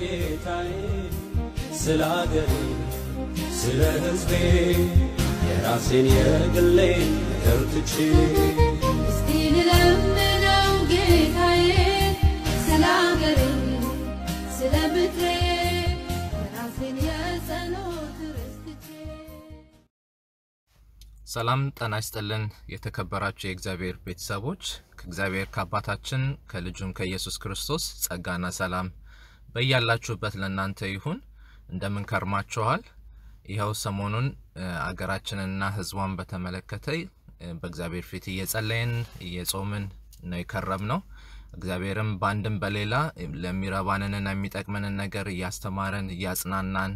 ጌታዬ ስለ አገሬ ስለ ሕዝቤ የራሴን ጌታዬ ስለ አገሬ ስለ ምድሬ ሰላም ጠና ይስጥልን የተከበራችሁ የእግዚአብሔር ቤተሰቦች ከእግዚአብሔር ከአባታችን ከልጁም ከኢየሱስ ክርስቶስ ጸጋና ሰላም በያላችሁበት ለእናንተ ይሁን። እንደምን ከርማችኋል? ይኸው ሰሞኑን አገራችንና ሕዝቧን በተመለከተ በእግዚአብሔር ፊት እየጸለይን እየጾምን ነው የከረም ነው። እግዚአብሔርም በአንድም በሌላ ለሚረባንንና የሚጠቅመንን ነገር እያስተማረን እያጽናናን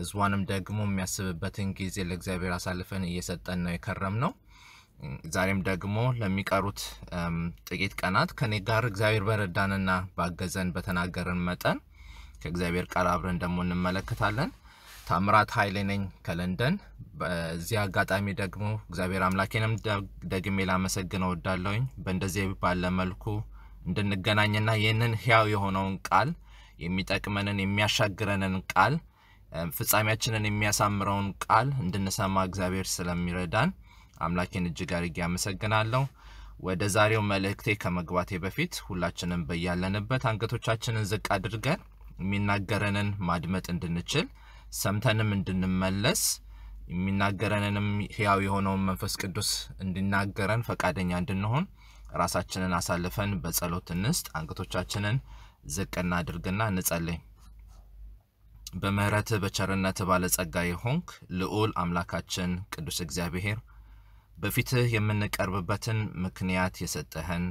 ህዝቧንም ደግሞ የሚያስብበትን ጊዜ ለእግዚአብሔር አሳልፈን እየሰጠን ነው የከረም ነው። ዛሬም ደግሞ ለሚቀሩት ጥቂት ቀናት ከኔ ጋር እግዚአብሔር በረዳንና ባገዘን በተናገረን መጠን ከእግዚአብሔር ቃል አብረን ደግሞ እንመለከታለን። ታምራት ኃይሌ ነኝ ከለንደን። በዚህ አጋጣሚ ደግሞ እግዚአብሔር አምላኬንም ደግሜ ላመሰግን እወዳለሁኝ በእንደዚህ ባለ መልኩ እንድንገናኝና ይህንን ህያው የሆነውን ቃል የሚጠቅመንን የሚያሻግረንን ቃል ፍጻሜያችንን የሚያሳምረውን ቃል እንድንሰማ እግዚአብሔር ስለሚረዳን አምላኬን እጅግ አድርጌ አመሰግናለሁ። ወደ ዛሬው መልእክቴ ከመግባቴ በፊት ሁላችንም በያለንበት አንገቶቻችንን ዝቅ አድርገን የሚናገረንን ማድመጥ እንድንችል ሰምተንም እንድንመለስ የሚናገረንንም ህያው የሆነውን መንፈስ ቅዱስ እንዲናገረን ፈቃደኛ እንድንሆን ራሳችንን አሳልፈን በጸሎት እንስጥ። አንገቶቻችንን ዝቅ እናድርግና እንጸልይ። በምህረትህ በቸርነትህ ባለጸጋ የሆንክ ልዑል አምላካችን ቅዱስ እግዚአብሔር በፊትህ የምንቀርብበትን ምክንያት የሰጠህን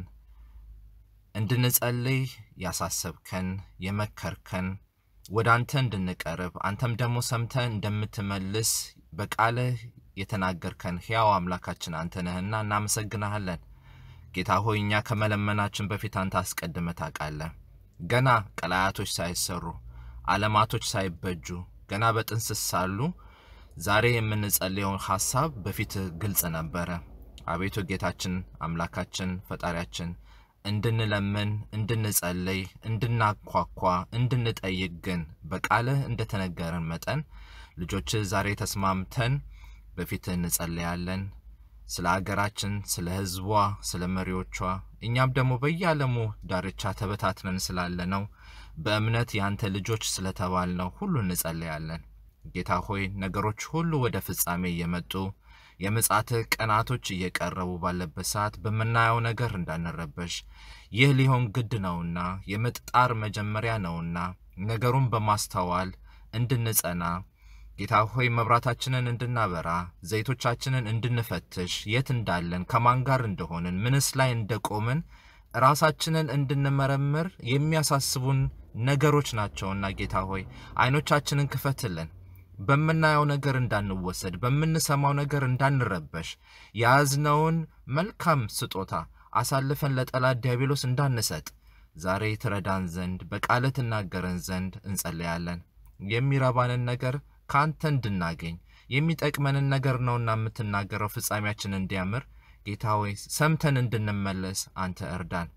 እንድንጸልይ ያሳሰብከን የመከርከን ወደ አንተ እንድንቀርብ አንተም ደግሞ ሰምተ እንደምትመልስ በቃልህ የተናገርከን ሕያው አምላካችን አንተ ነህና እናመሰግናሃለን። ጌታ ሆይ እኛ ከመለመናችን በፊት አንተ አስቀድመ ታውቃለህ። ገና ቀላያቶች ሳይሰሩ አለማቶች ሳይበጁ ገና በጥንስስ ሳሉ ዛሬ የምንጸልየውን ሐሳብ በፊት ግልጽ ነበረ። አቤቱ ጌታችን አምላካችን ፈጣሪያችን እንድንለምን፣ እንድንጸልይ፣ እንድናኳኳ፣ እንድንጠይቅ ግን በቃልህ እንደተነገረን መጠን ልጆች ዛሬ ተስማምተን በፊት እንጸልያለን። ስለ አገራችን፣ ስለ ህዝቧ፣ ስለ መሪዎቿ እኛም ደግሞ በየዓለሙ ዳርቻ ተበታትነን ስላለነው በእምነት ያንተ ልጆች ስለተባልነው ሁሉ እንጸልያለን። ጌታ ሆይ ነገሮች ሁሉ ወደ ፍጻሜ እየመጡ የምጽአትህ ቀናቶች እየቀረቡ ባለበት ሰዓት በምናየው ነገር እንዳንረበሽ፣ ይህ ሊሆን ግድ ነውና የመጥጣር መጀመሪያ ነውና ነገሩን በማስተዋል እንድንጸና ጌታ ሆይ መብራታችንን እንድናበራ ዘይቶቻችንን እንድንፈትሽ የት እንዳለን ከማን ጋር እንደሆንን ምንስ ላይ እንደቆምን ራሳችንን እንድንመረምር የሚያሳስቡን ነገሮች ናቸውና ጌታ ሆይ አይኖቻችንን ክፈትልን። በምናየው ነገር እንዳንወሰድ፣ በምንሰማው ነገር እንዳንረበሽ፣ የያዝነውን መልካም ስጦታ አሳልፈን ለጠላት ዲያብሎስ እንዳንሰጥ ዛሬ ትረዳን ዘንድ በቃል ትናገረን ዘንድ እንጸለያለን። የሚረባንን ነገር ከአንተ እንድናገኝ የሚጠቅመንን ነገር ነውና የምትናገረው ፍጻሜያችን እንዲያምር ጌታ ሆይ ሰምተን እንድንመለስ አንተ እርዳን።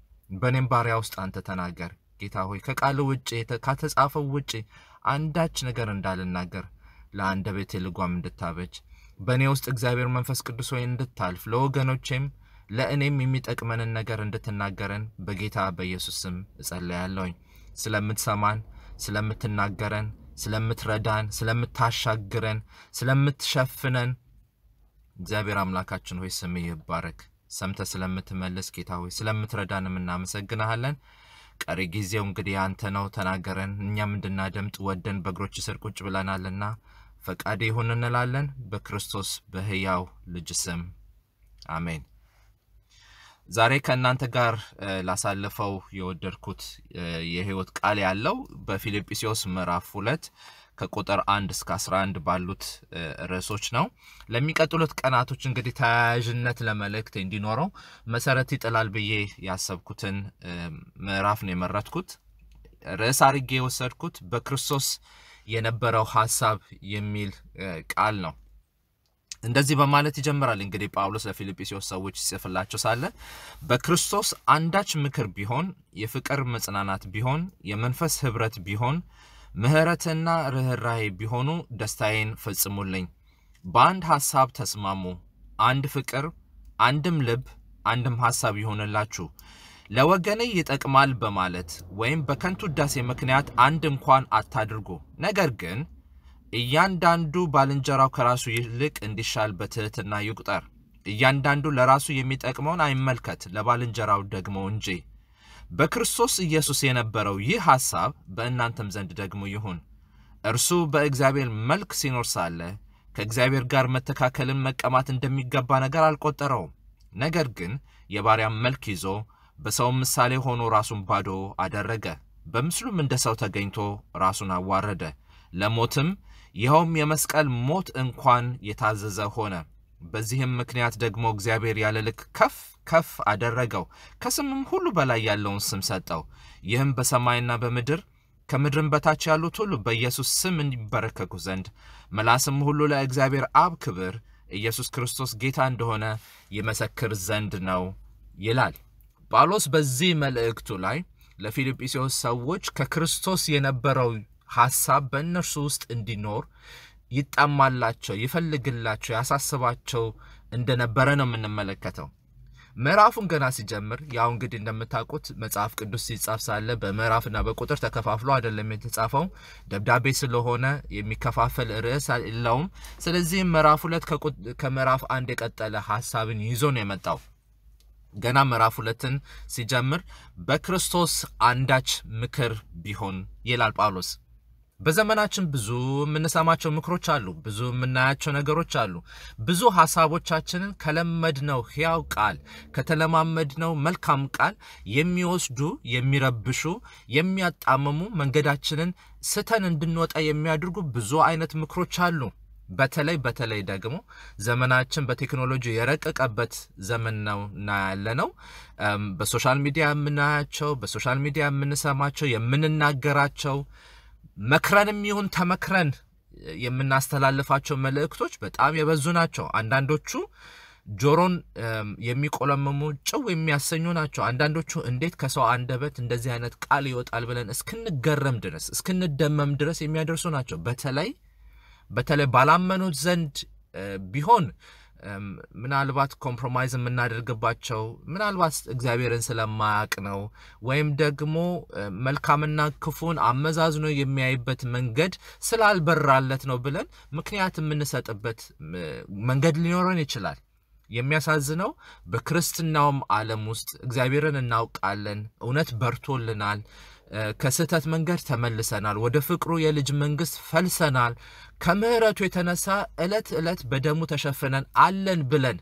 በእኔም ባሪያ ውስጥ አንተ ተናገር ጌታ ሆይ ከቃል ውጭ ካተጻፈው ውጭ አንዳች ነገር እንዳልናገር ለአንደበቴ ልጓም እንድታበጅ በእኔ ውስጥ እግዚአብሔር መንፈስ ቅዱስ ሆይ እንድታልፍ ለወገኖቼም ለእኔም የሚጠቅመንን ነገር እንድትናገረን በጌታ በኢየሱስ ስም እጸለያለሁኝ። ስለምትሰማን፣ ስለምትናገረን፣ ስለምትረዳን፣ ስለምታሻግረን፣ ስለምትሸፍነን እግዚአብሔር አምላካችን ሆይ ስም ይባረክ። ሰምተ ስለምትመልስ ጌታ ሆይ ስለምትረዳንም እናመሰግናሃለን። ቀሪ ጊዜው እንግዲህ አንተ ነው፣ ተናገረን። እኛም እንድናደምጥ ወደን በእግሮች ስር ቁጭ ብለናልና ፈቃድ ይሁን እንላለን። በክርስቶስ በህያው ልጅ ስም አሜን። ዛሬ ከእናንተ ጋር ላሳልፈው የወደድኩት የህይወት ቃል ያለው በፊልጵስዎስ ምዕራፍ ሁለት ከቁጥር አንድ እስከ 11 ባሉት ርዕሶች ነው። ለሚቀጥሉት ቀናቶች እንግዲህ ተያያዥነት ለመልእክት እንዲኖረው መሰረት ይጥላል ብዬ ያሰብኩትን ምዕራፍ ነው የመረጥኩት። ርዕስ አድርጌ የወሰድኩት በክርስቶስ የነበረው ሀሳብ የሚል ቃል ነው። እንደዚህ በማለት ይጀምራል። እንግዲህ ጳውሎስ ለፊልጵስዩስ ሰዎች ሲጽፍላቸው ሳለ በክርስቶስ አንዳች ምክር ቢሆን፣ የፍቅር መጽናናት ቢሆን፣ የመንፈስ ህብረት ቢሆን፣ ምህረትና ርኅራሄ ቢሆኑ ደስታዬን ፈጽሙልኝ። በአንድ ሀሳብ ተስማሙ፣ አንድ ፍቅር፣ አንድም ልብ፣ አንድም ሀሳብ ይሆንላችሁ ለወገኔ ይጠቅማል በማለት ወይም በከንቱ ውዳሴ ምክንያት አንድ እንኳን አታድርጉ። ነገር ግን እያንዳንዱ ባልንጀራው ከራሱ ይልቅ እንዲሻል በትህትና ይቁጠር። እያንዳንዱ ለራሱ የሚጠቅመውን አይመልከት፣ ለባልንጀራው ደግሞ እንጂ። በክርስቶስ ኢየሱስ የነበረው ይህ ሐሳብ በእናንተም ዘንድ ደግሞ ይሁን። እርሱ በእግዚአብሔር መልክ ሲኖር ሳለ ከእግዚአብሔር ጋር መተካከልን መቀማት እንደሚገባ ነገር አልቆጠረውም። ነገር ግን የባሪያ መልክ ይዞ በሰውም ምሳሌ ሆኖ ራሱን ባዶ አደረገ፣ በምስሉም እንደ ሰው ተገኝቶ ራሱን አዋረደ፣ ለሞትም ይኸውም የመስቀል ሞት እንኳን የታዘዘ ሆነ። በዚህም ምክንያት ደግሞ እግዚአብሔር ያለ ልክ ከፍ ከፍ አደረገው፣ ከስምም ሁሉ በላይ ያለውን ስም ሰጠው። ይህም በሰማይና በምድር ከምድርም በታች ያሉት ሁሉ በኢየሱስ ስም እንዲበረከኩ ዘንድ ምላስም ሁሉ ለእግዚአብሔር አብ ክብር ኢየሱስ ክርስቶስ ጌታ እንደሆነ ይመሰክር ዘንድ ነው ይላል። ጳውሎስ በዚህ መልእክቱ ላይ ለፊልጵስዎስ ሰዎች ከክርስቶስ የነበረው ሐሳብ በእነርሱ ውስጥ እንዲኖር ይጠማላቸው፣ ይፈልግላቸው፣ ያሳስባቸው እንደነበረ ነው የምንመለከተው። ምዕራፉን ገና ሲጀምር ያው እንግዲህ እንደምታውቁት መጽሐፍ ቅዱስ ሲጻፍ ሳለ በምዕራፍና በቁጥር ተከፋፍሎ አይደለም የተጻፈው። ደብዳቤ ስለሆነ የሚከፋፈል ርዕስ የለውም። ስለዚህም ምዕራፍ ሁለት ከምዕራፍ አንድ የቀጠለ ሀሳብን ይዞ ነው የመጣው። ገና ምዕራፍ ሁለትን ሲጀምር በክርስቶስ አንዳች ምክር ቢሆን ይላል ጳውሎስ። በዘመናችን ብዙ የምንሰማቸው ምክሮች አሉ፣ ብዙ የምናያቸው ነገሮች አሉ። ብዙ ሀሳቦቻችንን ከለመድነው ሕያው ቃል ከተለማመድነው መልካም ቃል የሚወስዱ የሚረብሹ፣ የሚያጣምሙ መንገዳችንን ስተን እንድንወጣ የሚያደርጉ ብዙ አይነት ምክሮች አሉ። በተለይ በተለይ ደግሞ ዘመናችን በቴክኖሎጂ የረቀቀበት ዘመን እና ያለ ነው። በሶሻል ሚዲያ የምናያቸው፣ በሶሻል ሚዲያ የምንሰማቸው፣ የምንናገራቸው መክረንም ይሁን ተመክረን የምናስተላልፋቸው መልእክቶች በጣም የበዙ ናቸው። አንዳንዶቹ ጆሮን የሚቆለመሙ ጭው የሚያሰኙ ናቸው። አንዳንዶቹ እንዴት ከሰው አንደበት እንደዚህ አይነት ቃል ይወጣል ብለን እስክንገረም ድረስ እስክንደመም ድረስ የሚያደርሱ ናቸው። በተለይ በተለይ ባላመኑት ዘንድ ቢሆን ምናልባት ኮምፕሮማይዝ የምናደርግባቸው ምናልባት እግዚአብሔርን ስለማያቅ ነው፣ ወይም ደግሞ መልካምና ክፉን አመዛዝኖ የሚያይበት መንገድ ስላልበራለት ነው ብለን ምክንያት የምንሰጥበት መንገድ ሊኖረን ይችላል። የሚያሳዝነው በክርስትናውም ዓለም ውስጥ እግዚአብሔርን እናውቃለን፣ እውነት በርቶልናል ከስህተት መንገድ ተመልሰናል፣ ወደ ፍቅሩ የልጅ መንግስት ፈልሰናል። ከምህረቱ የተነሳ ዕለት ዕለት በደሙ ተሸፍነን አለን ብለን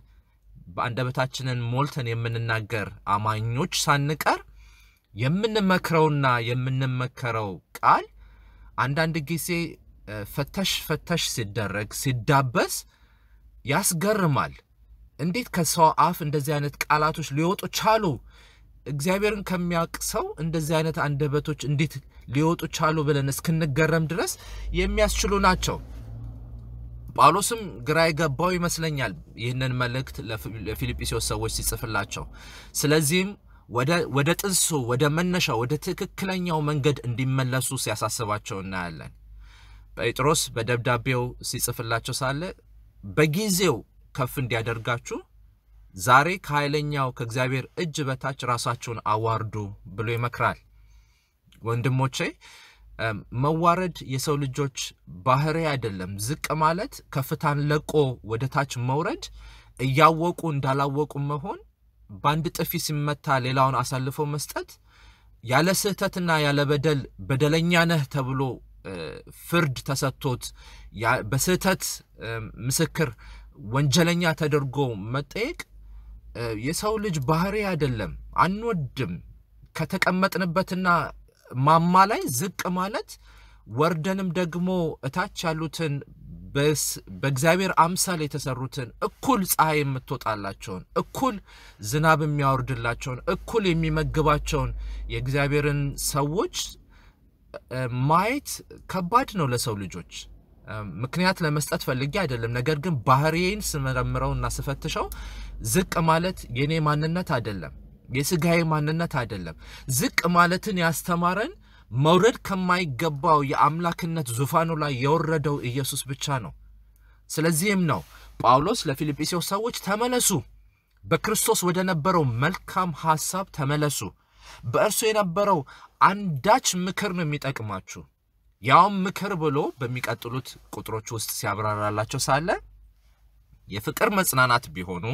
በአንደበታችንን ሞልተን የምንናገር አማኞች ሳንቀር የምንመክረውና የምንመከረው ቃል አንዳንድ ጊዜ ፈተሽ ፈተሽ ሲደረግ ሲዳበስ ያስገርማል። እንዴት ከሰው አፍ እንደዚህ አይነት ቃላቶች ሊወጡ ቻሉ እግዚአብሔርን ከሚያውቅ ሰው እንደዚህ አይነት አንደበቶች እንዴት ሊወጡ ቻሉ ብለን እስክንገረም ድረስ የሚያስችሉ ናቸው። ጳውሎስም ግራ የገባው ይመስለኛል ይህንን መልእክት ለፊልጵስዎስ ሰዎች ሲጽፍላቸው። ስለዚህም ወደ ጥንሱ ወደ መነሻው ወደ ትክክለኛው መንገድ እንዲመለሱ ሲያሳስባቸው እናያለን። ጴጥሮስ በደብዳቤው ሲጽፍላቸው ሳለ በጊዜው ከፍ እንዲያደርጋችሁ ዛሬ ከኃይለኛው ከእግዚአብሔር እጅ በታች ራሳችሁን አዋርዱ ብሎ ይመክራል። ወንድሞቼ መዋረድ የሰው ልጆች ባህሪ አይደለም። ዝቅ ማለት ከፍታን ለቆ ወደ ታች መውረድ፣ እያወቁ እንዳላወቁ መሆን፣ በአንድ ጥፊ ሲመታ ሌላውን አሳልፎ መስጠት፣ ያለ ስህተትና ያለ በደል በደለኛ ነህ ተብሎ ፍርድ ተሰጥቶት በስህተት ምስክር ወንጀለኛ ተደርጎ መጠየቅ የሰው ልጅ ባህሪ አይደለም። አንወድም። ከተቀመጥንበትና ማማ ላይ ዝቅ ማለት ወርደንም ደግሞ እታች ያሉትን በእግዚአብሔር አምሳል የተሰሩትን እኩል ፀሐይ የምትወጣላቸውን እኩል ዝናብ የሚያወርድላቸውን እኩል የሚመግባቸውን የእግዚአብሔርን ሰዎች ማየት ከባድ ነው ለሰው ልጆች። ምክንያት ለመስጠት ፈልጌ አይደለም። ነገር ግን ባህሪዬን እና ስፈትሸው ዝቅ ማለት የኔ ማንነት አይደለም፣ የስጋዬ ማንነት አይደለም። ዝቅ ማለትን ያስተማረን መውረድ ከማይገባው የአምላክነት ዙፋኑ ላይ የወረደው ኢየሱስ ብቻ ነው። ስለዚህም ነው ጳውሎስ ለፊልጵስዩስ ሰዎች ተመለሱ፣ በክርስቶስ ወደ ነበረው መልካም ሐሳብ ተመለሱ። በእርሱ የነበረው አንዳች ምክር ነው የሚጠቅማችሁ። ያውም ምክር ብሎ በሚቀጥሉት ቁጥሮች ውስጥ ሲያብራራላቸው ሳለ የፍቅር መጽናናት ቢሆኑ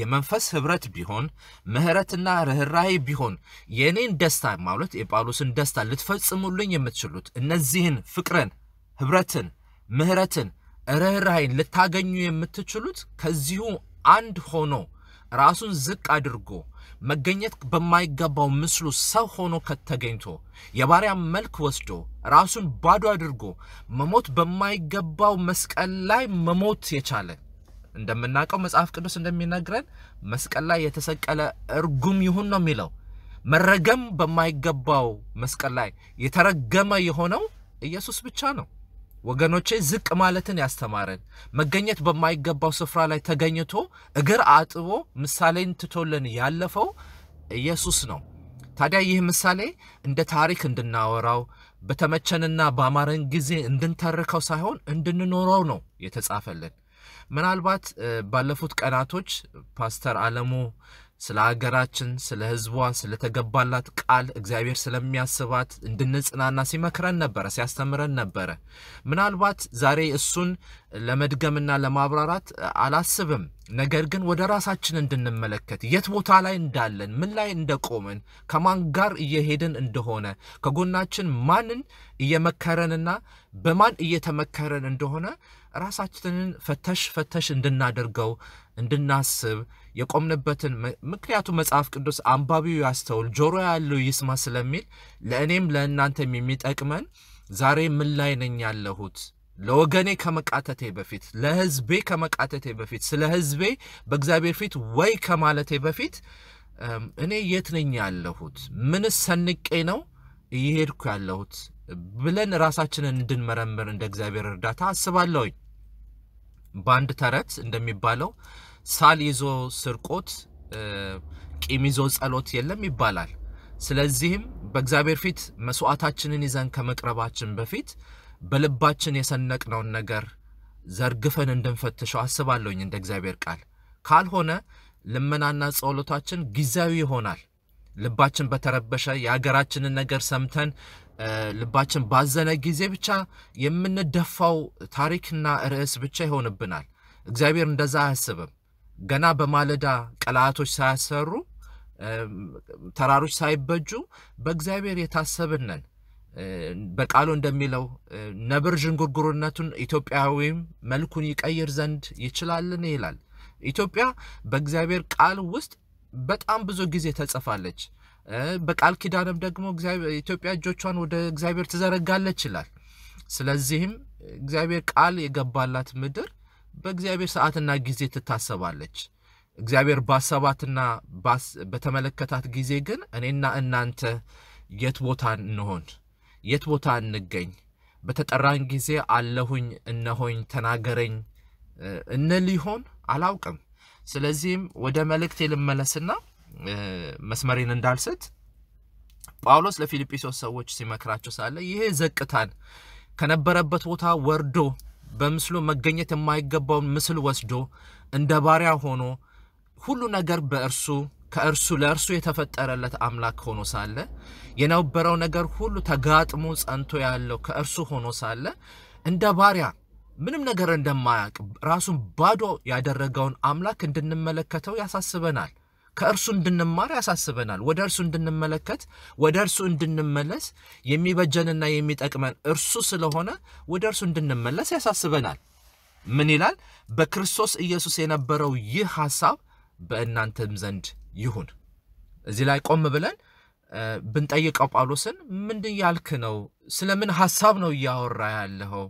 የመንፈስ ህብረት ቢሆን ምህረትና ርኅራሄ ቢሆን የእኔን ደስታ ማለት የጳውሎስን ደስታ ልትፈጽሙልኝ የምትችሉት እነዚህን ፍቅርን፣ ህብረትን፣ ምህረትን፣ ርኅራሄን ልታገኙ የምትችሉት ከዚሁ አንድ ሆኖ ራሱን ዝቅ አድርጎ መገኘት በማይገባው ምስሉ ሰው ሆኖ ከተገኝቶ የባሪያ መልክ ወስዶ ራሱን ባዶ አድርጎ መሞት በማይገባው መስቀል ላይ መሞት የቻለ እንደምናውቀው መጽሐፍ ቅዱስ እንደሚነግረን መስቀል ላይ የተሰቀለ እርጉም ይሁን ነው የሚለው። መረገም በማይገባው መስቀል ላይ የተረገመ የሆነው ኢየሱስ ብቻ ነው። ወገኖቼ ዝቅ ማለትን ያስተማረን መገኘት በማይገባው ስፍራ ላይ ተገኝቶ እግር አጥቦ ምሳሌን ትቶልን ያለፈው ኢየሱስ ነው። ታዲያ ይህ ምሳሌ እንደ ታሪክ እንድናወራው በተመቸንና በአማረን ጊዜ እንድንተርከው ሳይሆን እንድንኖረው ነው የተጻፈልን። ምናልባት ባለፉት ቀናቶች ፓስተር አለሙ ስለ ሀገራችን፣ ስለ ህዝቧ፣ ስለተገባላት ቃል እግዚአብሔር ስለሚያስባት እንድንጽናና ሲመክረን ነበረ፣ ሲያስተምረን ነበረ። ምናልባት ዛሬ እሱን ለመድገምና ለማብራራት አላስብም። ነገር ግን ወደ ራሳችን እንድንመለከት የት ቦታ ላይ እንዳለን፣ ምን ላይ እንደቆምን፣ ከማን ጋር እየሄድን እንደሆነ፣ ከጎናችን ማንን እየመከረንና በማን እየተመከረን እንደሆነ ራሳችንን ፈተሽ ፈተሽ እንድናደርገው እንድናስብ የቆምንበትን ምክንያቱም መጽሐፍ ቅዱስ አንባቢው ያስተውል፣ ጆሮ ያለው ይስማ ስለሚል ለእኔም ለእናንተም የሚጠቅመን ዛሬ ምን ላይ ነኝ ያለሁት ለወገኔ ከመቃተቴ በፊት ለህዝቤ ከመቃተቴ በፊት ስለ ህዝቤ በእግዚአብሔር ፊት ወይ ከማለቴ በፊት እኔ የት ነኝ ያለሁት? ምንስ ሰንቄ ነው እየሄድኩ ያለሁት ብለን ራሳችንን እንድንመረምር እንደ እግዚአብሔር እርዳታ አስባለሁኝ። በአንድ ተረት እንደሚባለው ሳል ይዞ ስርቆት፣ ቂም ይዞ ጸሎት የለም ይባላል። ስለዚህም በእግዚአብሔር ፊት መስዋዕታችንን ይዘን ከመቅረባችን በፊት በልባችን የሰነቅነውን ነገር ዘርግፈን እንድንፈትሸው አስባለሁኝ እንደ እግዚአብሔር ቃል። ካልሆነ ልመናና ጸሎታችን ጊዜያዊ ይሆናል። ልባችን በተረበሸ የሀገራችንን ነገር ሰምተን ልባችን ባዘነ ጊዜ ብቻ የምንደፋው ታሪክና ርዕስ ብቻ ይሆንብናል። እግዚአብሔር እንደዛ አያስብም። ገና በማለዳ ቀላቶች ሳያሰሩ ተራሮች ሳይበጁ በእግዚአብሔር የታሰብነን በቃሉ እንደሚለው ነብር ዥንጉርጉርነቱን ኢትዮጵያዊም መልኩን ይቀይር ዘንድ ይችላልን ይላል። ኢትዮጵያ በእግዚአብሔር ቃል ውስጥ በጣም ብዙ ጊዜ ተጽፋለች። በቃል ኪዳንም ደግሞ ኢትዮጵያ እጆቿን ወደ እግዚአብሔር ትዘረጋለች ይላል። ስለዚህም እግዚአብሔር ቃል የገባላት ምድር በእግዚአብሔር ሰዓትና ጊዜ ትታሰባለች። እግዚአብሔር ባሰባትና በተመለከታት ጊዜ ግን እኔና እናንተ የት ቦታ እንሆን? የት ቦታ እንገኝ? በተጠራን ጊዜ አለሁኝ፣ እነሆኝ፣ ተናገረኝ እንል ይሆን? አላውቅም። ስለዚህም ወደ መልእክቴ ልመለስና መስመሬን እንዳልስት ጳውሎስ ለፊልጵሶስ ሰዎች ሲመክራቸው ሳለ ይሄ ዘቅታን ከነበረበት ቦታ ወርዶ በምስሉ መገኘት የማይገባውን ምስል ወስዶ እንደ ባሪያ ሆኖ ሁሉ ነገር በእርሱ ከእርሱ ለእርሱ የተፈጠረለት አምላክ ሆኖ ሳለ የነበረው ነገር ሁሉ ተጋጥሞ ጸንቶ ያለው ከእርሱ ሆኖ ሳለ እንደ ባሪያ ምንም ነገር እንደማያውቅ ራሱን ባዶ ያደረገውን አምላክ እንድንመለከተው ያሳስበናል። ከእርሱ እንድንማር ያሳስበናል። ወደ እርሱ እንድንመለከት፣ ወደ እርሱ እንድንመለስ የሚበጀንና የሚጠቅመን እርሱ ስለሆነ ወደ እርሱ እንድንመለስ ያሳስበናል። ምን ይላል? በክርስቶስ ኢየሱስ የነበረው ይህ ሐሳብ በእናንተም ዘንድ ይሁን። እዚህ ላይ ቆም ብለን ብንጠይቀው ጳውሎስን ምንድን ያልክ ነው? ስለ ምን ሐሳብ ነው እያወራ ያለኸው?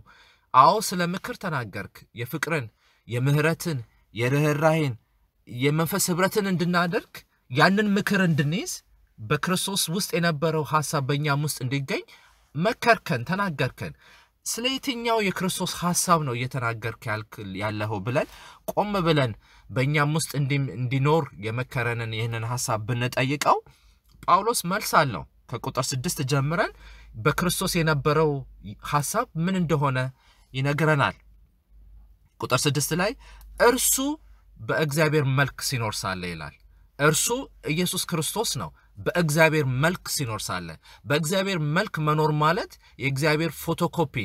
አዎ ስለ ምክር ተናገርክ፣ የፍቅርን፣ የምህረትን፣ የርኅራሄን የመንፈስ ህብረትን እንድናደርግ ያንን ምክር እንድንይዝ በክርስቶስ ውስጥ የነበረው ሀሳብ በእኛም ውስጥ እንዲገኝ መከርከን፣ ተናገርከን። ስለ የትኛው የክርስቶስ ሀሳብ ነው እየተናገርክ ያለኸው ብለን ቆም ብለን በእኛም ውስጥ እንዲኖር የመከረንን ይህንን ሀሳብ ብንጠይቀው ጳውሎስ መልስ አለው። ከቁጥር ስድስት ጀምረን በክርስቶስ የነበረው ሀሳብ ምን እንደሆነ ይነግረናል። ቁጥር ስድስት ላይ እርሱ በእግዚአብሔር መልክ ሲኖር ሳለ ይላል። እርሱ ኢየሱስ ክርስቶስ ነው። በእግዚአብሔር መልክ ሲኖር ሳለ በእግዚአብሔር መልክ መኖር ማለት የእግዚአብሔር ፎቶኮፒ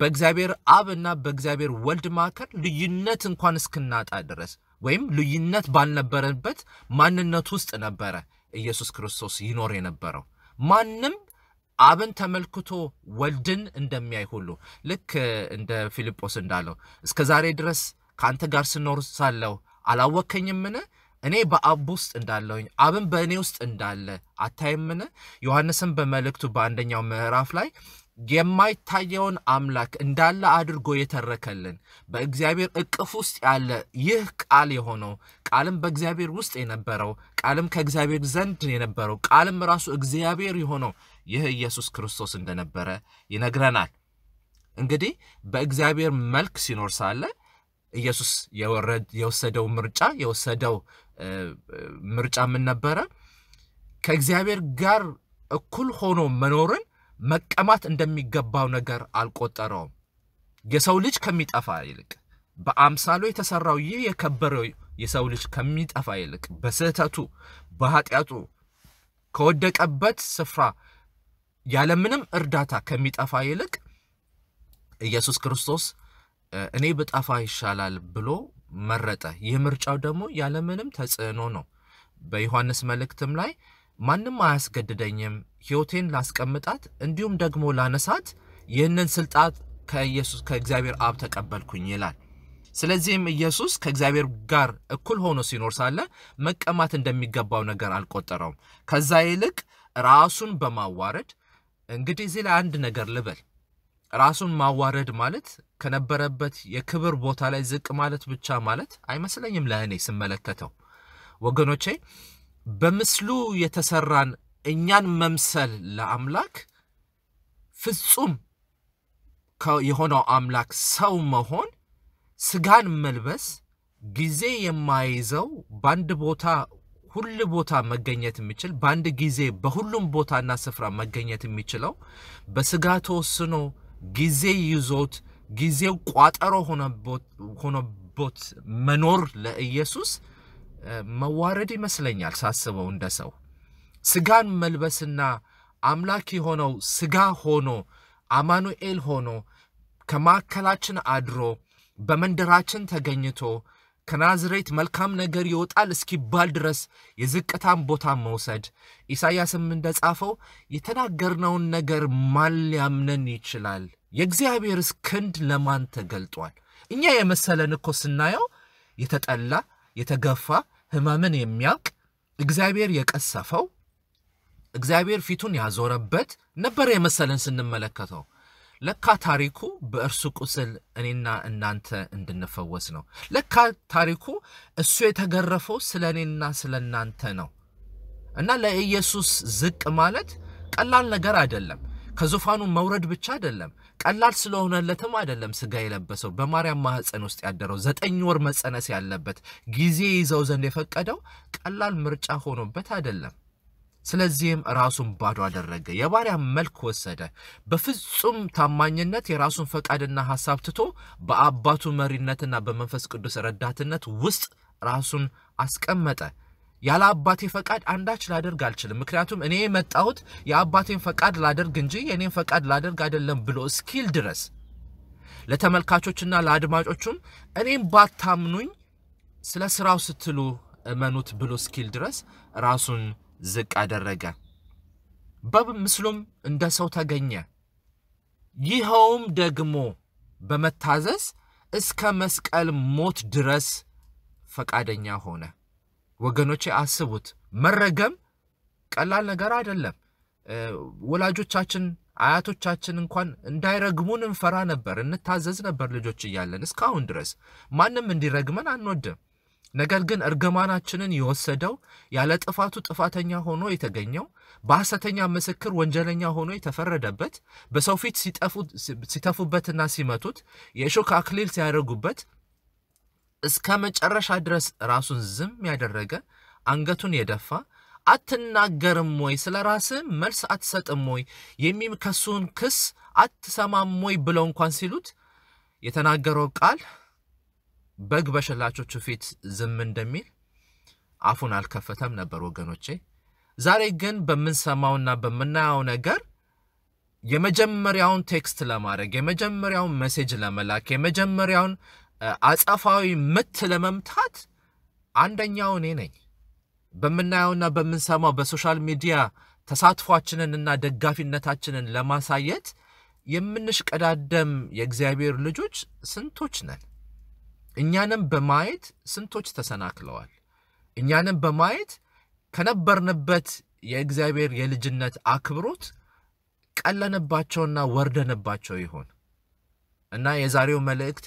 በእግዚአብሔር አብ እና በእግዚአብሔር ወልድ መካከል ልዩነት እንኳን እስክናጣ ድረስ ወይም ልዩነት ባልነበረበት ማንነት ውስጥ ነበረ ኢየሱስ ክርስቶስ ይኖር የነበረው። ማንም አብን ተመልክቶ ወልድን እንደሚያይ ሁሉ ልክ እንደ ፊልጶስ እንዳለው እስከ ዛሬ ድረስ ከአንተ ጋር ስኖር ሳለው አላወከኝምን? እኔ በአብ ውስጥ እንዳለውኝ አብን በእኔ ውስጥ እንዳለ አታይምን? ዮሐንስም በመልእክቱ በአንደኛው ምዕራፍ ላይ የማይታየውን አምላክ እንዳለ አድርጎ የተረከልን በእግዚአብሔር እቅፍ ውስጥ ያለ ይህ ቃል የሆነው ቃልም በእግዚአብሔር ውስጥ የነበረው ቃልም ከእግዚአብሔር ዘንድ የነበረው ቃልም ራሱ እግዚአብሔር የሆነው ይህ ኢየሱስ ክርስቶስ እንደነበረ ይነግረናል። እንግዲህ በእግዚአብሔር መልክ ሲኖር ሳለ ኢየሱስ የወሰደው ምርጫ የወሰደው ምርጫ ምን ነበረ? ከእግዚአብሔር ጋር እኩል ሆኖ መኖርን መቀማት እንደሚገባው ነገር አልቆጠረውም። የሰው ልጅ ከሚጠፋ ይልቅ በአምሳሉ የተሰራው ይህ የከበረው የሰው ልጅ ከሚጠፋ ይልቅ በስህተቱ በኃጢአቱ ከወደቀበት ስፍራ ያለምንም እርዳታ ከሚጠፋ ይልቅ ኢየሱስ ክርስቶስ እኔ ብጠፋ ይሻላል ብሎ መረጠ። ይህ ምርጫው ደግሞ ያለምንም ተጽዕኖ ነው። በዮሐንስ መልእክትም ላይ ማንም አያስገድደኝም፣ ሕይወቴን ላስቀምጣት እንዲሁም ደግሞ ላነሳት ይህንን ስልጣት ከኢየሱስ ከእግዚአብሔር አብ ተቀበልኩኝ ይላል። ስለዚህም ኢየሱስ ከእግዚአብሔር ጋር እኩል ሆኖ ሲኖር ሳለ መቀማት እንደሚገባው ነገር አልቆጠረውም። ከዛ ይልቅ ራሱን በማዋረድ እንግዲህ እዚህ ላይ አንድ ነገር ልበል ራሱን ማዋረድ ማለት ከነበረበት የክብር ቦታ ላይ ዝቅ ማለት ብቻ ማለት አይመስለኝም። ለእኔ ስመለከተው ወገኖቼ፣ በምስሉ የተሰራን እኛን መምሰል ለአምላክ ፍጹም የሆነው አምላክ ሰው መሆን ስጋን መልበስ ጊዜ የማይዘው በአንድ ቦታ ሁል ቦታ መገኘት የሚችል በአንድ ጊዜ በሁሉም ቦታና ስፍራ መገኘት የሚችለው በስጋ ተወስኖ ጊዜ ይዞት ጊዜው ቋጠሮ ሆኖቦት መኖር ለኢየሱስ መዋረድ ይመስለኛል ሳስበው እንደ ሰው ስጋን መልበስና አምላክ የሆነው ስጋ ሆኖ አማኑኤል ሆኖ ከማዕከላችን አድሮ በመንደራችን ተገኝቶ ከናዝሬት መልካም ነገር ይወጣል እስኪባል ድረስ የዝቅታን ቦታ መውሰድ ኢሳይያስም እንደጻፈው የተናገርነውን ነገር ማን ሊያምነን ይችላል? የእግዚአብሔርስ ክንድ ለማን ተገልጧል? እኛ የመሰለን እኮ ስናየው የተጠላ የተገፋ ህመምን የሚያውቅ እግዚአብሔር የቀሰፈው እግዚአብሔር ፊቱን ያዞረበት ነበር የመሰለን ስንመለከተው። ለካ ታሪኩ በእርሱ ቁስል እኔና እናንተ እንድንፈወስ ነው። ለካ ታሪኩ እሱ የተገረፈው ስለ እኔና ስለ እናንተ ነው እና ለኢየሱስ ዝቅ ማለት ቀላል ነገር አይደለም። ከዙፋኑ መውረድ ብቻ አይደለም፣ ቀላል ስለሆነለትም አይደለም። ስጋ የለበሰው በማርያም ማህፀን ውስጥ ያደረው ዘጠኝ ወር መጸነስ ያለበት ጊዜ ይዘው ዘንድ የፈቀደው ቀላል ምርጫ ሆኖበት አይደለም። ስለዚህም ራሱን ባዶ አደረገ፣ የባሪያ መልክ ወሰደ። በፍጹም ታማኝነት የራሱን ፈቃድና ሐሳብ ትቶ በአባቱ መሪነትና በመንፈስ ቅዱስ ረዳትነት ውስጥ ራሱን አስቀመጠ። ያለ አባቴ ፈቃድ አንዳች ላደርግ አልችልም፣ ምክንያቱም እኔ የመጣሁት የአባቴን ፈቃድ ላደርግ እንጂ የእኔን ፈቃድ ላደርግ አይደለም ብሎ እስኪል ድረስ ለተመልካቾችና ለአድማጮቹም እኔም ባታምኑኝ ስለ ስራው ስትሉ እመኑት ብሎ እስኪል ድረስ ራሱን ዝቅ አደረገ። በብ ምስሉም እንደ ሰው ተገኘ። ይኸውም ደግሞ በመታዘዝ እስከ መስቀል ሞት ድረስ ፈቃደኛ ሆነ። ወገኖቼ አስቡት፣ መረገም ቀላል ነገር አይደለም። ወላጆቻችን አያቶቻችን እንኳን እንዳይረግሙን እንፈራ ነበር፣ እንታዘዝ ነበር ልጆች እያለን። እስካሁን ድረስ ማንም እንዲረግመን አንወድም። ነገር ግን እርግማናችንን የወሰደው ያለ ጥፋቱ ጥፋተኛ ሆኖ የተገኘው በሐሰተኛ ምስክር ወንጀለኛ ሆኖ የተፈረደበት በሰው ፊት ሲተፉበትና ሲመቱት የእሾህ አክሊል ሲያደርጉበት እስከ መጨረሻ ድረስ ራሱን ዝም ያደረገ አንገቱን የደፋ አትናገርም ወይ? ስለ ራስህ መልስ አትሰጥም ወይ? የሚከሱን ክስ አትሰማም ወይ? ብለው እንኳን ሲሉት የተናገረው ቃል በግ በሸላቾቹ ፊት ዝም እንደሚል አፉን አልከፈተም ነበር ወገኖቼ። ዛሬ ግን በምንሰማውና በምናየው ነገር የመጀመሪያውን ቴክስት ለማድረግ የመጀመሪያውን መሴጅ ለመላክ የመጀመሪያውን አጸፋዊ ምት ለመምታት አንደኛው እኔ ነኝ። በምናየውና በምንሰማው በሶሻል ሚዲያ ተሳትፏችንን እና ደጋፊነታችንን ለማሳየት የምንሽቀዳደም የእግዚአብሔር ልጆች ስንቶች ነን? እኛንም በማየት ስንቶች ተሰናክለዋል። እኛንም በማየት ከነበርንበት የእግዚአብሔር የልጅነት አክብሮት ቀለንባቸውና ወርደንባቸው ይሆን እና የዛሬው መልእክቴ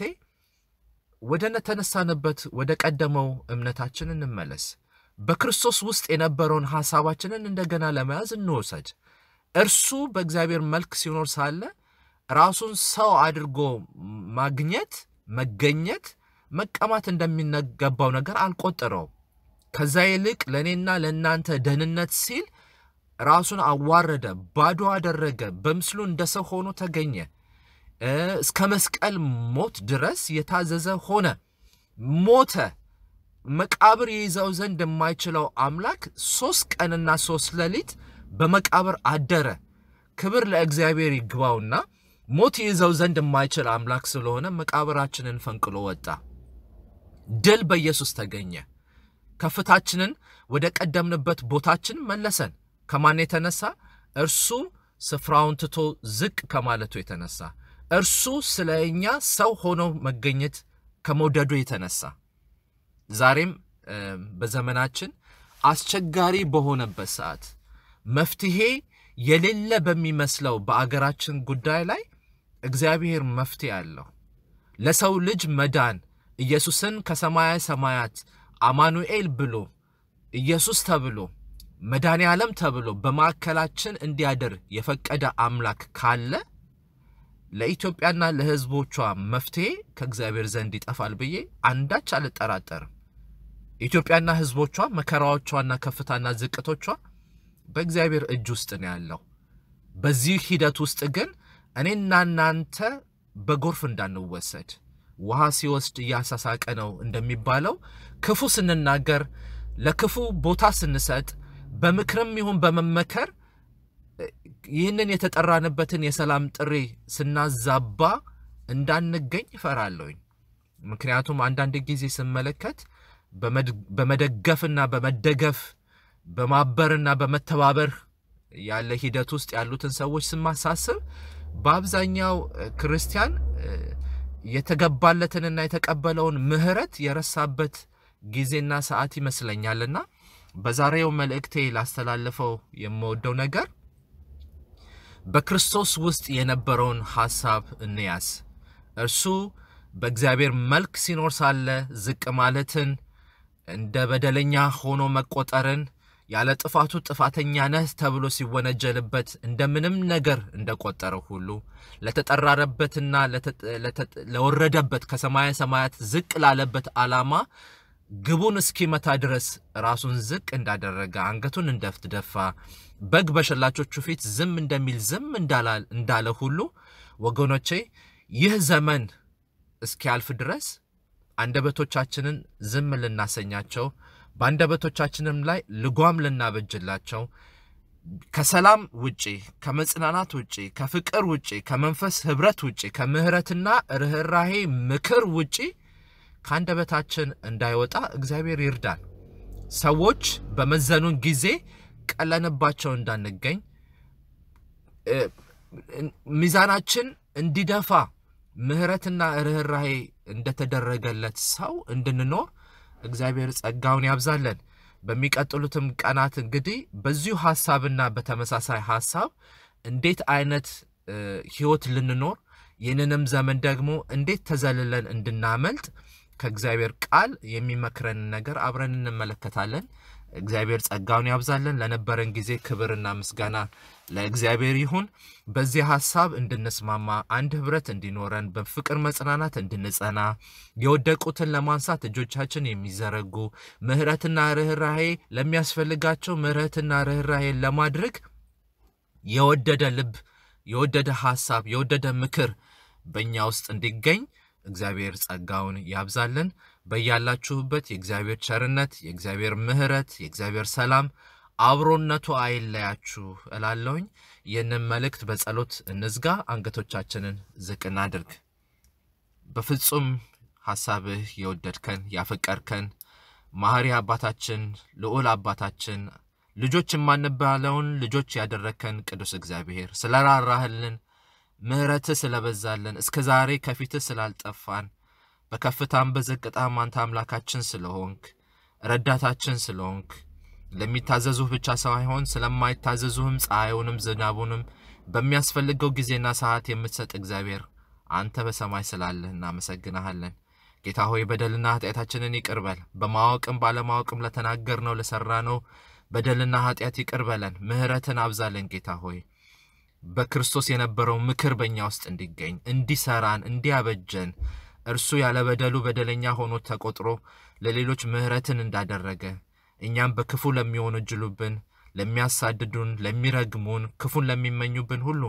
ወደ ተነሳንበት ወደ ቀደመው እምነታችን እንመለስ። በክርስቶስ ውስጥ የነበረውን ሐሳባችንን እንደገና ለመያዝ እንወሰድ። እርሱ በእግዚአብሔር መልክ ሲኖር ሳለ ራሱን ሰው አድርጎ ማግኘት መገኘት መቀማት እንደሚገባው ነገር አልቆጠረውም። ከዛ ይልቅ ለእኔና ለእናንተ ደህንነት ሲል ራሱን አዋረደ፣ ባዶ አደረገ፣ በምስሉ እንደ ሰው ሆኖ ተገኘ። እስከ መስቀል ሞት ድረስ የታዘዘ ሆነ፣ ሞተ። መቃብር ይይዘው ዘንድ የማይችለው አምላክ ሶስት ቀንና ሶስት ሌሊት በመቃብር አደረ። ክብር ለእግዚአብሔር ይግባውና ሞት ይይዘው ዘንድ የማይችል አምላክ ስለሆነ መቃብራችንን ፈንቅሎ ወጣ። ድል በኢየሱስ ተገኘ። ከፍታችንን ወደ ቀደምንበት ቦታችን መለሰን። ከማን የተነሳ? እርሱ ስፍራውን ትቶ ዝቅ ከማለቱ የተነሳ እርሱ ስለ እኛ ሰው ሆኖ መገኘት ከመውደዱ የተነሳ ዛሬም በዘመናችን አስቸጋሪ በሆነበት ሰዓት መፍትሄ የሌለ በሚመስለው በአገራችን ጉዳይ ላይ እግዚአብሔር መፍትሄ አለው። ለሰው ልጅ መዳን ኢየሱስን ከሰማያ ሰማያት አማኑኤል ብሎ ኢየሱስ ተብሎ መድኃኔ ዓለም ተብሎ በማዕከላችን እንዲያደር የፈቀደ አምላክ ካለ ለኢትዮጵያና ለሕዝቦቿ መፍትሄ ከእግዚአብሔር ዘንድ ይጠፋል ብዬ አንዳች አልጠራጠርም። ኢትዮጵያና ሕዝቦቿ መከራዎቿና ከፍታና ዝቅቶቿ በእግዚአብሔር እጅ ውስጥ ነው ያለው። በዚህ ሂደት ውስጥ ግን እኔና እናንተ በጎርፍ እንዳንወሰድ ውሃ ሲወስድ እያሳሳቀ ነው እንደሚባለው ክፉ ስንናገር፣ ለክፉ ቦታ ስንሰጥ፣ በምክርም ይሁን በመመከር ይህንን የተጠራንበትን የሰላም ጥሪ ስናዛባ እንዳንገኝ እፈራለሁኝ። ምክንያቱም አንዳንድ ጊዜ ስመለከት በመደገፍና በመደገፍ በማበርና በመተባበር ያለ ሂደት ውስጥ ያሉትን ሰዎች ስማሳስብ በአብዛኛው ክርስቲያን የተገባለትንና የተቀበለውን ምህረት የረሳበት ጊዜና ሰዓት ይመስለኛልና በዛሬው መልእክቴ ላስተላልፈው የምወደው ነገር በክርስቶስ ውስጥ የነበረውን ሐሳብ እንያዝ። እርሱ በእግዚአብሔር መልክ ሲኖር ሳለ ዝቅ ማለትን እንደ በደለኛ ሆኖ መቆጠርን ያለ ጥፋቱ ጥፋተኛ ነህ ተብሎ ሲወነጀልበት እንደምንም ነገር እንደቆጠረው ሁሉ ለተጠራረበትና ለወረደበት ከሰማያ ሰማያት ዝቅ ላለበት ዓላማ ግቡን እስኪመታ ድረስ ራሱን ዝቅ እንዳደረገ አንገቱን ደፋ በግ በሸላቾቹ ፊት ዝም እንደሚል ዝም እንዳለ ሁሉ ወገኖቼ ይህ ዘመን እስኪያልፍ ድረስ አንደበቶቻችንን ዝም ልናሰኛቸው በአንደበቶቻችንም ላይ ልጓም ልናበጅላቸው ከሰላም ውጪ፣ ከመጽናናት ውጪ፣ ከፍቅር ውጪ፣ ከመንፈስ ህብረት ውጪ፣ ከምህረትና ርኅራሄ ምክር ውጪ ከአንደበታችን እንዳይወጣ እግዚአብሔር ይርዳን። ሰዎች በመዘኑን ጊዜ ቀለንባቸው እንዳንገኝ ሚዛናችን እንዲደፋ ምህረትና ርኅራሄ እንደተደረገለት ሰው እንድንኖር እግዚአብሔር ጸጋውን ያብዛለን። በሚቀጥሉትም ቀናት እንግዲህ በዚሁ ሐሳብና በተመሳሳይ ሀሳብ እንዴት አይነት ህይወት ልንኖር ይህንንም ዘመን ደግሞ እንዴት ተዘልለን እንድናመልጥ ከእግዚአብሔር ቃል የሚመክረንን ነገር አብረን እንመለከታለን። እግዚአብሔር ጸጋውን ያብዛለን። ለነበረን ጊዜ ክብርና ምስጋና ለእግዚአብሔር ይሁን። በዚህ ሀሳብ እንድንስማማ አንድ ህብረት እንዲኖረን በፍቅር መጽናናት እንድንጸና የወደቁትን ለማንሳት እጆቻችን የሚዘረጉ ምህረትና ርኅራሄ ለሚያስፈልጋቸው ምህረትና ርኅራሄ ለማድረግ የወደደ ልብ፣ የወደደ ሀሳብ፣ የወደደ ምክር በእኛ ውስጥ እንዲገኝ እግዚአብሔር ጸጋውን ያብዛልን። በያላችሁበት የእግዚአብሔር ቸርነት፣ የእግዚአብሔር ምሕረት፣ የእግዚአብሔር ሰላም አብሮነቱ አይለያችሁ እላለሁኝ። ይህንን መልእክት በጸሎት እንዝጋ። አንገቶቻችንን ዝቅ እናድርግ። በፍጹም ሐሳብህ የወደድከን ያፈቀርከን ማህሪ አባታችን ልዑል አባታችን ልጆች የማንባለውን ልጆች ያደረግከን ቅዱስ እግዚአብሔር ስለራራህልን ምሕረትህ ስለበዛልን እስከ ዛሬ ከፊትህ ስላልጠፋን በከፍታም በዘቅጣም አንተ አምላካችን ስለሆንክ ረዳታችን ስለሆንክ ለሚታዘዙህ ብቻ ሳይሆን ስለማይታዘዙህም ፀሐዩንም ዝናቡንም በሚያስፈልገው ጊዜና ሰዓት የምትሰጥ እግዚአብሔር አንተ በሰማይ ስላለህ እናመሰግናሃለን። ጌታ ሆይ በደልና ኃጢአታችንን ይቅርበል በማወቅም ባለማወቅም ለተናገርነው ነው በደልና ኃጢአት ይቅርበለን ምህረትን አብዛለን ጌታ ሆይ በክርስቶስ የነበረው ምክር በእኛ ውስጥ እንዲገኝ እንዲሰራን እንዲያበጀን እርሱ ያለበደሉ በደለኛ ሆኖ ተቆጥሮ ለሌሎች ምሕረትን እንዳደረገ እኛም በክፉ ለሚወነጅሉብን፣ ለሚያሳድዱን፣ ለሚረግሙን፣ ክፉን ለሚመኙብን ሁሉ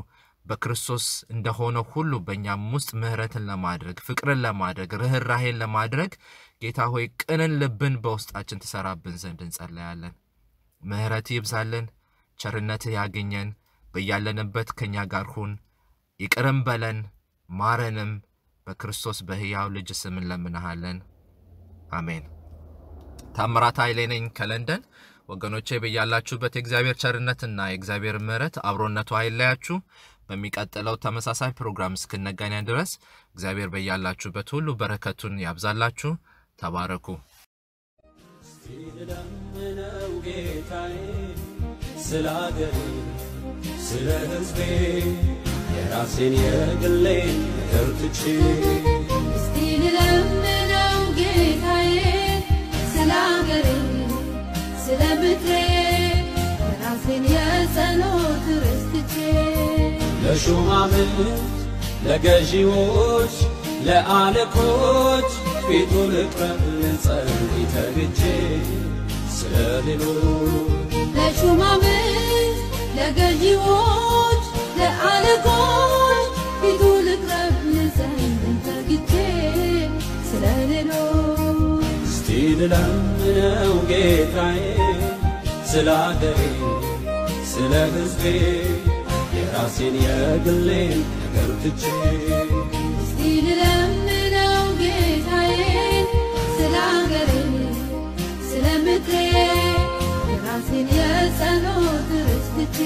በክርስቶስ እንደሆነ ሁሉ በእኛም ውስጥ ምሕረትን ለማድረግ ፍቅርን ለማድረግ ርኅራሄን ለማድረግ ጌታ ሆይ ቅንን ልብን በውስጣችን ትሰራብን ዘንድ እንጸለያለን። ምሕረት ይብዛልን፣ ቸርነትህ ያገኘን፣ በያለንበት ከእኛ ጋር ሁን፣ ይቅርም በለን፣ ማረንም በክርስቶስ በህያው ልጅ ስም እንለምንሃለን። አሜን። ታምራት ኃይሌ ነኝ ከለንደን። ወገኖቼ በያላችሁበት የእግዚአብሔር ቸርነትና የእግዚአብሔር ምሕረት አብሮነቱ አይለያችሁ። በሚቀጥለው ተመሳሳይ ፕሮግራም እስክንገናኝ ድረስ እግዚአብሔር በያላችሁበት ሁሉ በረከቱን ያብዛላችሁ። ተባረኩ። ጌታዬ ስለ አገሬ ስለ ሕዝቤ የራሴን የግሌ ፍቅር ትቼ እስቲ ልለምነው ጌታዬ ስለ አገሬ ስለ ምድሬ የራሴን የጸሎት ርስትቼ ለሹማምንት ለገዢዎች ለአለቆች ፊቱ ልቅረብ ጸልይ ተግቼ ስለ ሌሎች ለሹማምንት ለገዢዎች ለአለቆች ፊቱ ልቅረብ ልዘንድን ጌታዬ ስለ ስለ ሕዝቤ የራሴን የግሌን ነገር ትቼ እስቲ ጌታዬ ስለ ስለ ምድሬ የራሴን የጸሎት ርስትቼ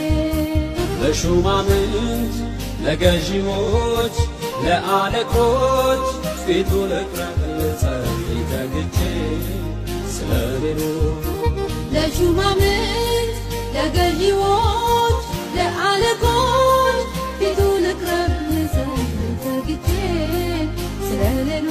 በሹማም ለአጋንንት፣ ለገዢዎች፣ ለአለቆች ፊቱ ልቅረጽ ተግቼ ስለሌሉ ለሹማምንት፣ ለገዢዎች፣ ለአለቆች ፊቱ ልቅረጽ ተግቼ ስለሌሉ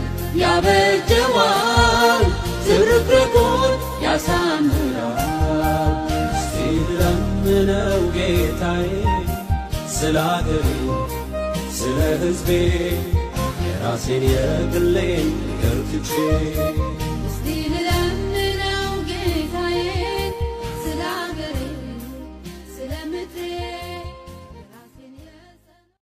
ያበጀዋል፣ ዝብርቅርቁን ያሳምራል። እስቲ ለምነው ጌታዬ ስለ አገሬ ስለ ሕዝቤ የራሴን የግሌን ነገር ትቼ